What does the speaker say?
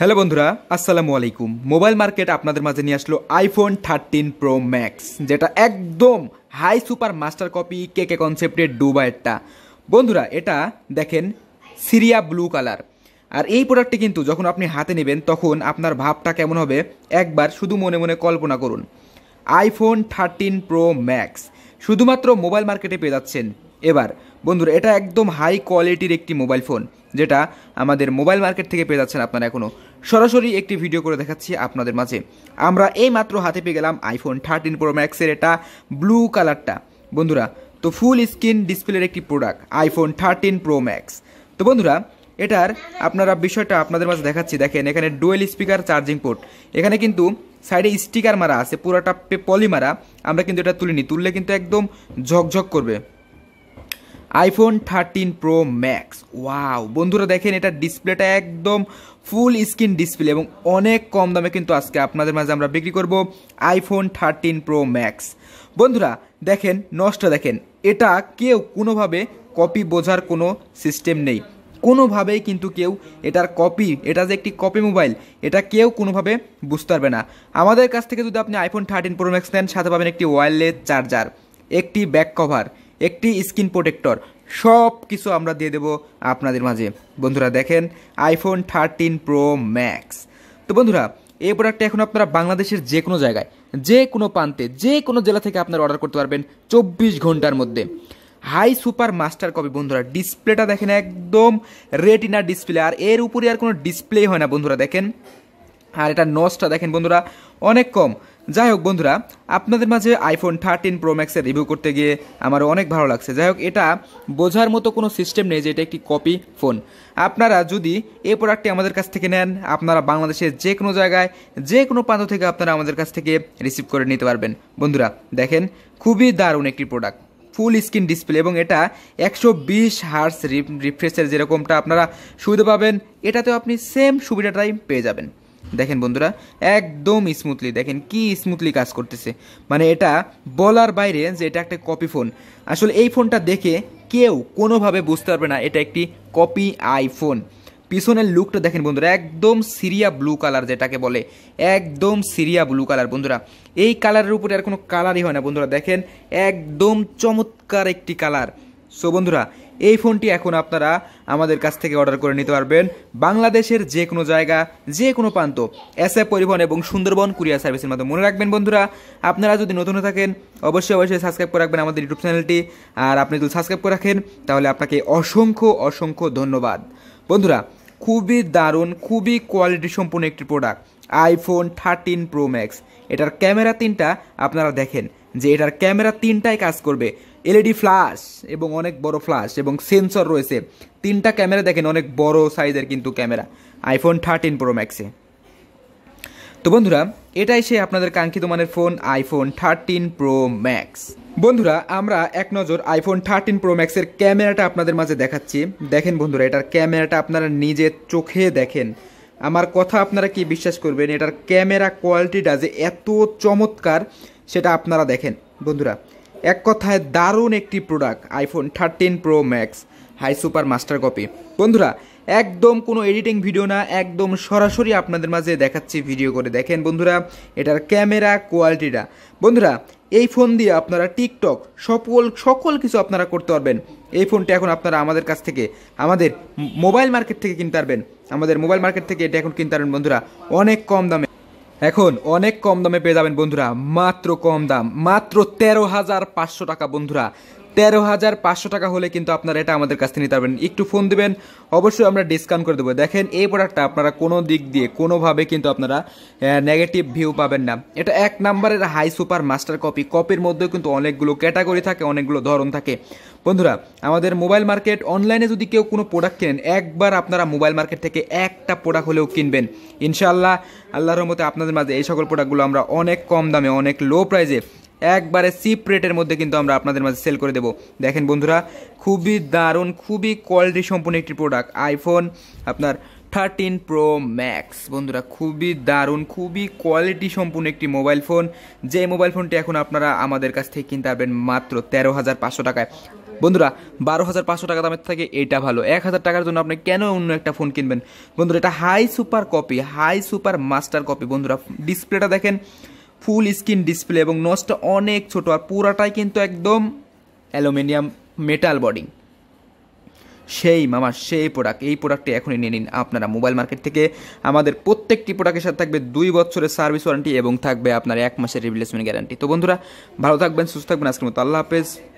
hello বন্ধুরা আসসালামু আলাইকুম মোবাইল মার্কেট আপনাদের মাঝে নিয়ে আসলো আইফোন থার্টিন প্রো ম্যাক্স যেটা একদম হাই সুপার মাস্টার কপি কে কে কনসেপ্টের ডুবায়েরটা বন্ধুরা এটা দেখেন সিরিয়া ব্লু কালার আর এই প্রোডাক্টটি কিন্তু যখন আপনি হাতে নেবেন তখন আপনার ভাবটা কেমন হবে একবার শুধু মনে মনে কল্পনা করুন আইফোন থার্টিন প্রো ম্যাক্স শুধুমাত্র মোবাইল মার্কেটে পেয়ে যাচ্ছেন এবার বন্ধুরা এটা একদম হাই কোয়ালিটির একটি মোবাইল ফোন যেটা আমাদের মোবাইল মার্কেট থেকে পেয়ে যাচ্ছেন আপনারা এখনও সরাসরি একটি ভিডিও করে দেখাচ্ছি আপনাদের মাঝে আমরা এই মাত্র হাতে পেয়ে গেলাম আইফোন থার্টিন প্রো ম্যাক্সের এটা ব্লু কালারটা বন্ধুরা তো ফুল স্ক্রিন ডিসপ্লের একটি product iPhone thirteen pro max তো বন্ধুরা এটার আপনারা বিষয়টা আপনাদের মাঝে দেখাচ্ছি দেখেন এখানে ডুয়েল স্পিকার চার্জিং পোর্ট এখানে কিন্তু সাইডে স্টিকার মারা আছে পুরাটা পলি মারা আমরা কিন্তু এটা তুলিনি তুললে কিন্তু একদম ঝকঝক করবে iPhone thirteen pro max wow বন্ধুরা দেখেন এটা ডিসপ্লেটা একদম ফুল স্ক্রিন ডিসপ্লে এবং অনেক কম দামে কিন্তু আজকে আপনাদের মাঝে আমরা বিক্রি করব আইফোন থার্টিন প্রো ম্যাক্স বন্ধুরা দেখেন নষ্ট দেখেন এটা কেউ কোনোভাবে কপি বোঝার কোনো সিস্টেম নেই কোনোভাবেই কিন্তু কেউ এটার কপি এটা যে একটি কপি মোবাইল এটা কেউ কোনোভাবে বুঝতে পারবে না আমাদের কাছ থেকে যদি আপনি আইফোন থার্টিন প্রো ম্যাক্স নেন সাথে পাবেন একটি ওয়্যারলেস চার্জার একটি ব্যাক কভার একটি স্কিন প্রোটেক্টর সব কিছু আমরা দিয়ে দেব আপনাদের মাঝে বন্ধুরা দেখেন আইফোন থার্টিন প্রো ম্যাক্স তো বন্ধুরা এই প্রোডাক্টটা এখন আপনারা বাংলাদেশের যে কোনো জায়গায় যে কোনো প্রান্তে যে কোনো জেলা থেকে আপনারা অর্ডার করতে পারবেন চব্বিশ ঘন্টার মধ্যে হাই সুপার মাস্টার কপি বন্ধুরা ডিসপ্লেটা দেখেন একদম রেটিনা ডিসপ্লে আর এর উপরে আর কোনো ডিসপ্লে হয় না বন্ধুরা দেখেন আর এটা নসটা দেখেন বন্ধুরা অনেক কম যাই হোক বন্ধুরা আপনাদের মাঝে আইফোন থার্টিন প্রো ম্যাক্সের রিভিউ করতে গিয়ে আমার অনেক ভালো লাগছে যাই হোক এটা বোঝার মতো কোনো সিস্টেম নেই যে এটা একটি কপি ফোন আপনারা যদি এই প্রোডাক্টটি আমাদের কাছ থেকে নেন আপনারা বাংলাদেশের যে কোনো জায়গায় যে কোনো প্রান্ত থেকে আপনারা আমাদের কাছ থেকে রিসিভ করে নিতে পারবেন বন্ধুরা দেখেন খুবই দারুণ একটি প্রোডাক্ট ফুল স্ক্রিন ডিসপ্লে এবং এটা একশো বিশ হার্স রিফ্রেশের যেরকমটা আপনারা সুবিধা পাবেন এটাতেও আপনি সেম সুবিধাটাই পেয়ে যাবেন দেখেন বন্ধুরা একদম স্মুথলি দেখেন কি স্মুথলি কাজ করতেছে মানে এটা বলার বাইরে যে এটা একটা কপি ফোন আসলে এই ফোনটা দেখে কেউ কোনোভাবে বুঝতে পারবে না এটা একটি কপি আইফোন পিছনের লুকটা দেখেন বন্ধুরা একদম সিরিয়া ব্লু কালার যেটাকে বলে একদম সিরিয়া ব্লু কালার বন্ধুরা এই কালারের উপরে আর কোনো কালারই হয় না বন্ধুরা দেখেন একদম চমৎকার একটি কালার সো বন্ধুরা এই ফোনটি এখন আপনারা আমাদের কাছ থেকে অর্ডার করে নিতে পারবেন বাংলাদেশের যে কোনো জায়গা যে কোনো প্রান্ত এস পরিবহন এবং সুন্দরবন কুরিয়ার সার্ভিসের মাধ্যমে মনে রাখবেন বন্ধুরা আপনারা যদি নতুন থাকেন অবশ্যই অবশ্যই সাবস্ক্রাইব করে রাখবেন আমাদের ইউটিউব চ্যানেলটি আর আপনি যদি সাবস্ক্রাইব করে রাখেন তাহলে আপনাকে অসংখ্য অসংখ্য ধন্যবাদ বন্ধুরা খুবই দারুণ খুবই কোয়ালিটি সম্পূর্ণ একটি product iPhone thirteen pro max এটার ক্যামেরা তিনটা আপনারা দেখেন যে এটার ক্যামেরা তিনটায় কাজ করবে এলইডি ফ্ল্যাশ এবং অনেক বড় ফ্ল্যাশ এবং সেন্সর রয়েছে তিনটা ক্যামেরা দেখেন অনেক বড় সাইজের কিন্তু ক্যামেরা আইফোন থার্টিন প্রো ম্যাক্সে তো বন্ধুরা এটাই সে আপনাদের কাঙ্ক্ষিত মানের phone iPhone thirteen pro max বন্ধুরা আমরা এক নজর আইফোন থার্টিন প্রো ম্যাক্সের ক্যামেরাটা আপনাদের মাঝে দেখাচ্ছি দেখেন বন্ধুরা এটার ক্যামেরাটা আপনারা নিজের চোখে দেখেন আমার কথা আপনারা কি বিশ্বাস করবেন এটার ক্যামেরা কোয়ালিটিটা যে এত চমৎকার সেটা আপনারা দেখেন বন্ধুরা এক কথায় দারুণ একটি product iPhone thirteen pro max high super master copy বন্ধুরা একদম কোনো এডিটিং ভিডিও না একদম সরাসরি আপনাদের মাঝে দেখাচ্ছি ভিডিও করে দেখেন বন্ধুরা এটার ক্যামেরা কোয়ালিটিটা বন্ধুরা এই ফোন দিয়ে আপনারা টিকটক সকল সকল কিছু আপনারা করতে পারবেন এই ফোনটা এখন আপনারা আমাদের কাছ থেকে আমাদের মোবাইল মার্কেট থেকে কিনতে পারবেন আমাদের মোবাইল মার্কেট থেকে এটা এখন কিনতে পারবেন বন্ধুরা অনেক কম দামে এখন অনেক কম দামে পেয়ে যাবেন বন্ধুরা মাত্র কম দাম মাত্র তেরো হাজার পাঁচশো টাকা বন্ধুরা তেরো হাজার পাঁচশো টাকা হলে কিন্তু আপনারা এটা আমাদের কাছ থেকে নিতে পারবেন একটু ফোন দেবেন অবশ্যই আমরা ডিসকাউন্ট করে দেবো দেখেন এই প্রোডাক্টটা আপনারা কোনো দিক দিয়ে কোনোভাবে কিন্তু আপনারা নেগেটিভ ভিউ পাবেন না এটা এক নাম্বারের হাই সুপার মাস্টার কপি কপির মধ্যেও কিন্তু অনেকগুলো ক্যাটাগরি থাকে অনেকগুলো ধরন থাকে বন্ধুরা আমাদের মোবাইল মার্কেট অনলাইনে যদি কেউ কোনো প্রোডাক্ট কেনেন একবার আপনারা মোবাইল মার্কেট থেকে একটা প্রোডাক্ট হলেও কিনবেন ইনশাআল্লাহ আল্লাহর মতে আপনাদের মাঝে এই সকল প্রোডাক্টগুলো আমরা অনেক কম দামে অনেক লো প্রাইসে একবারে চিপ রেটের মধ্যে কিন্তু আমরা আপনাদের মাঝে সেল করে দেব দেখেন বন্ধুরা খুবই দারুণ খুবই কোয়ালিটি সম্পূর্ণ একটি প্রোডাক্ট আইফোন আপনার থার্টিন প্রো ম্যাক্স বন্ধুরা খুবই দারুণ খুবই কোয়ালিটি সম্পূর্ণ একটি মোবাইল ফোন যে মোবাইল ফোনটি এখন আপনারা আমাদের কাছ থেকে কিনতে পারবেন মাত্র তেরো হাজার পাঁচশো টাকায় বন্ধুরা বারো হাজার পাঁচশো টাকা দামের থেকে এটা ভালো এক হাজার টাকার জন্য আপনি কেন অন্য একটা ফোন কিনবেন বন্ধুরা এটা high super copy high super master copy বন্ধুরা ডিসপ্লেটা দেখেন ফুল স্ক্রিন ডিসপ্লে এবং নসটা অনেক ছোট আর পুরাটাই কিন্তু একদম অ্যালুমিনিয়াম মেটাল বডি সেই মামা সেই প্রোডাক্ট এই প্রোডাক্টটি এখনই নিয়ে নিন আপনারা মোবাইল মার্কেট থেকে আমাদের প্রত্যেকটি প্রোডাক্টের সাথে থাকবে দুই বছরের সার্ভিস ওয়ারেন্টি এবং থাকবে আপনার এক মাসের রিপ্লেসমেন্ট গ্যারান্টি তো বন্ধুরা ভালো থাকবেন সুস্থ থাকবেন আজকের মতো আল্লাহ হাফেজ